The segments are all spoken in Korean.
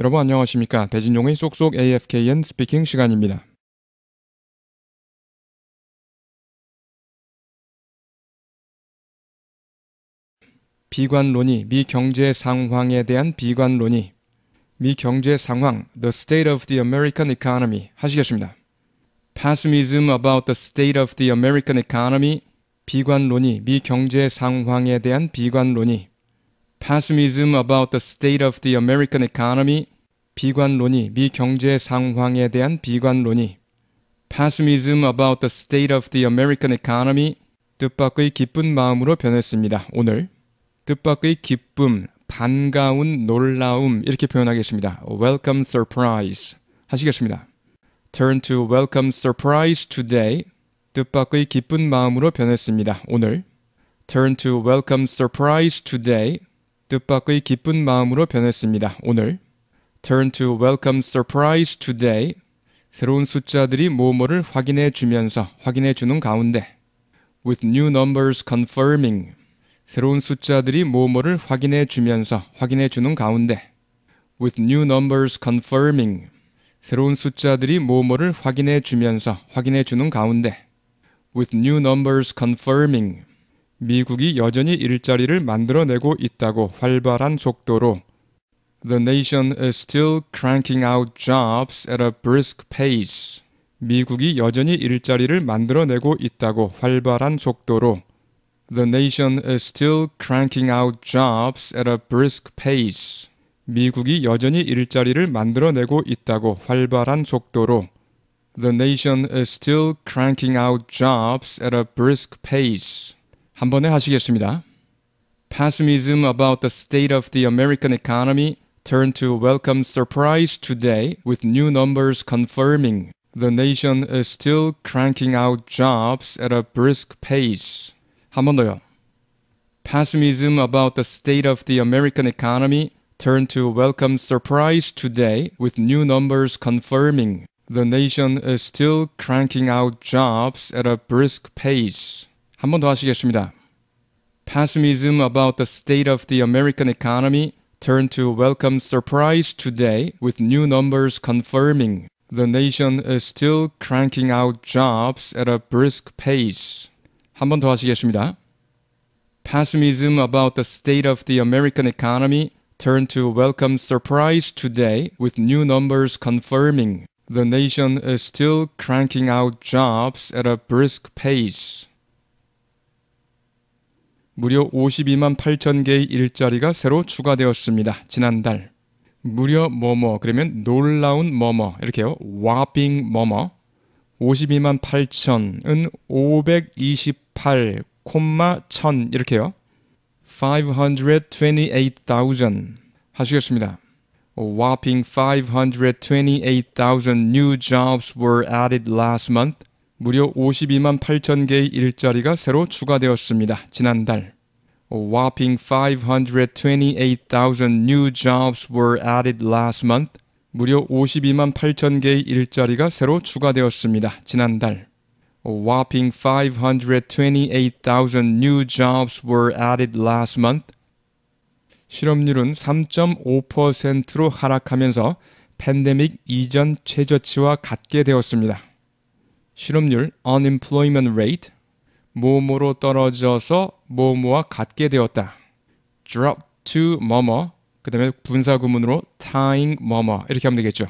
여러분 안녕하십니까? 배진종의 쏙쏙 AFKN 스피킹 시간입니다. 비관론이 미 경제 상황에 대한 비관론이 미 경제 상황 The State of the American Economy 하시겠습니다. Pessimism about the state of the American economy 비관론이 미 경제 상황에 대한 비관론이 파스미즘 about the state of the American economy 비관론이 미 경제 상황에 대한 비관론이 파스미즘 about the state of the American economy 뜻밖의 기쁜 마음으로 변했습니다. 오늘 뜻밖의 기쁨, 반가운 놀라움 이렇게 표현하겠습니다. Welcome surprise 하시겠습니다. Turn to welcome surprise today. 뜻밖의 기쁜 마음으로 변했습니다. 오늘 Turn to welcome surprise today. 뜻밖의 기쁜 마음으로 변했습니다. 오늘 turn to welcome surprise today 새로운 숫자들이 뭐뭐를 확인해 주면서 확인해 주는 가운데 with new numbers confirming 새로운 숫자들이 뭐뭐를 확인해 주면서 확인해 주는 가운데 with new numbers confirming 새로운 숫자들이 뭐뭐를 확인해 주면서 확인해 주는 가운데 with new numbers confirming 미국이 여전히 일자리를 만들어내고 있다고 활발한 속도로 The nation is still cranking out jobs at a brisk pace. 미국이 여전히 일자리를 만들어내고 있다고 활발한 속도로 The nation is still cranking out jobs at a brisk pace. 미국이 여전히 일자리를 만들어내고 있다고 활발한 속도로 The nation is still cranking out jobs at a brisk pace. 한 번에 하시겠습니다. Pessimism about the state of the American economy turned to welcome surprise today with new numbers confirming the nation is still cranking out jobs at a brisk pace. 한 더요. Pessimism about the state of the American economy turned to welcome surprise today with new numbers confirming the nation is still cranking out jobs at a brisk pace. 한번 하시겠습니다. Pessimism about the state of the American economy turned to welcome surprise today with new numbers confirming the nation is still cranking out jobs at a brisk pace. 한 하시겠습니다. Pessimism about the state of the American economy turned to welcome surprise today with new numbers confirming the nation is still cranking out jobs at a brisk pace. 무려 52만 8천 개의 일자리가 새로 추가되었습니다. 지난달 무려 뭐뭐 그러면 놀라운 뭐뭐 이렇게요. 와빙 뭐뭐 52만 8천은 528,1000 이렇게요. 528,000 하시겠습니다. A whopping 528,000 new jobs were added last month, 무려 52만 8천 개의 일자리가 새로 추가되었습니다. 지난달 A whopping 528,000 new jobs were added last month. 무려 52만 8천 개의 일자리가 새로 추가되었습니다. 지난달. A whopping 528,000 new jobs were added last month. 실업률은 3.5%로 하락하면서 팬데믹 이전 최저치와 같게 되었습니다. 실업률 unemployment rate 뭐뭐로 떨어져서 뭐뭐와 같게 되었다. drop to 뭐뭐 그 다음에 분사구문으로 tying 뭐뭐 이렇게 하면 되겠죠.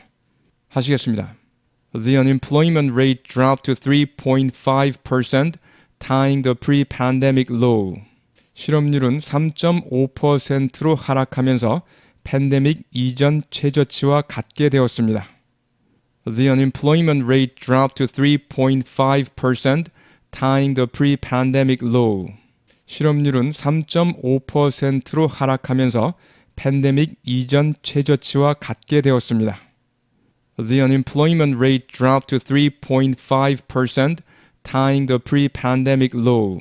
하시겠습니다. The unemployment rate dropped to 3.5% tying the pre-pandemic low. 실업률은 3.5%로 하락하면서 팬데믹 이전 최저치와 같게 되었습니다. the unemployment rate dropped to 3.5%, tying the pre-pandemic low. 실업률은 3.5%로 하락하면서 팬데믹 이전 최저치와 같게 되었습니다. The unemployment rate dropped to 3.5%, tying the pre-pandemic low.